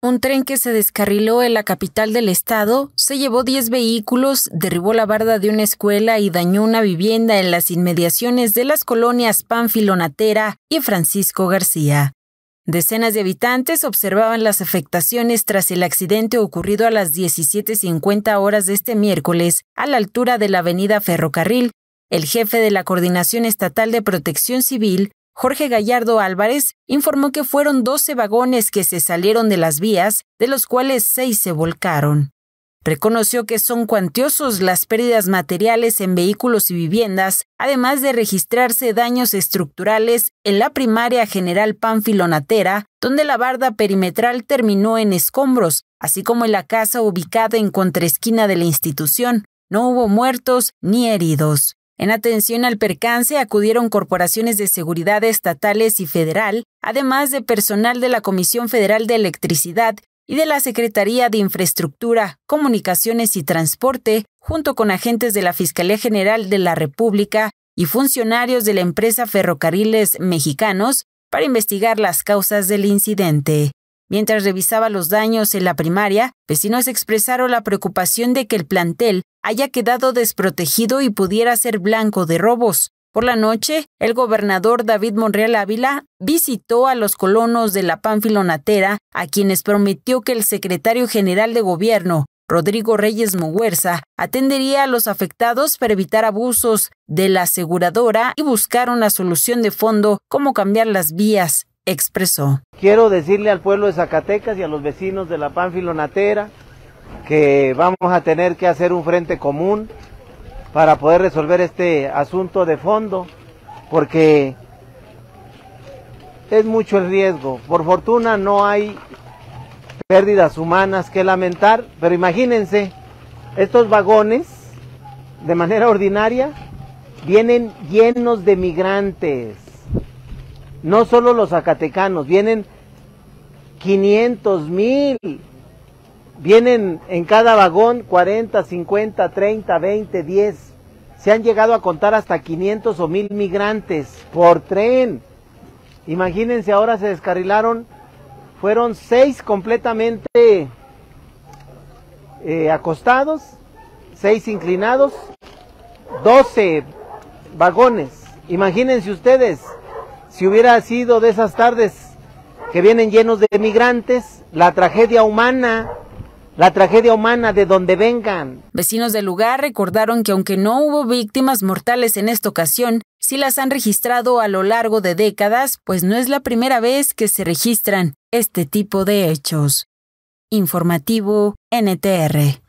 Un tren que se descarriló en la capital del estado se llevó 10 vehículos, derribó la barda de una escuela y dañó una vivienda en las inmediaciones de las colonias Pánfilo y Francisco García. Decenas de habitantes observaban las afectaciones tras el accidente ocurrido a las 17.50 horas de este miércoles a la altura de la avenida Ferrocarril. El jefe de la Coordinación Estatal de Protección Civil, Jorge Gallardo Álvarez informó que fueron 12 vagones que se salieron de las vías, de los cuales 6 se volcaron. Reconoció que son cuantiosos las pérdidas materiales en vehículos y viviendas, además de registrarse daños estructurales en la primaria General Panfilonatera, donde la barda perimetral terminó en escombros, así como en la casa ubicada en contraesquina de la institución. No hubo muertos ni heridos. En atención al percance acudieron corporaciones de seguridad estatales y federal, además de personal de la Comisión Federal de Electricidad y de la Secretaría de Infraestructura, Comunicaciones y Transporte, junto con agentes de la Fiscalía General de la República y funcionarios de la empresa Ferrocarriles Mexicanos, para investigar las causas del incidente. Mientras revisaba los daños en la primaria, vecinos expresaron la preocupación de que el plantel haya quedado desprotegido y pudiera ser blanco de robos. Por la noche, el gobernador David Monreal Ávila visitó a los colonos de la Panfilonatera, a quienes prometió que el secretario general de gobierno, Rodrigo Reyes Muguerza, atendería a los afectados para evitar abusos de la aseguradora y buscar una solución de fondo como cambiar las vías, expresó. Quiero decirle al pueblo de Zacatecas y a los vecinos de la Panfilonatera que vamos a tener que hacer un frente común para poder resolver este asunto de fondo, porque es mucho el riesgo. Por fortuna no hay pérdidas humanas que lamentar, pero imagínense, estos vagones de manera ordinaria vienen llenos de migrantes, no solo los zacatecanos, vienen 500 mil Vienen en cada vagón 40, 50, 30, 20, 10. Se han llegado a contar hasta 500 o 1000 migrantes por tren. Imagínense, ahora se descarrilaron. Fueron seis completamente eh, acostados, seis inclinados, 12 vagones. Imagínense ustedes, si hubiera sido de esas tardes que vienen llenos de migrantes, la tragedia humana la tragedia humana de donde vengan. Vecinos del lugar recordaron que aunque no hubo víctimas mortales en esta ocasión, sí las han registrado a lo largo de décadas, pues no es la primera vez que se registran este tipo de hechos. Informativo NTR.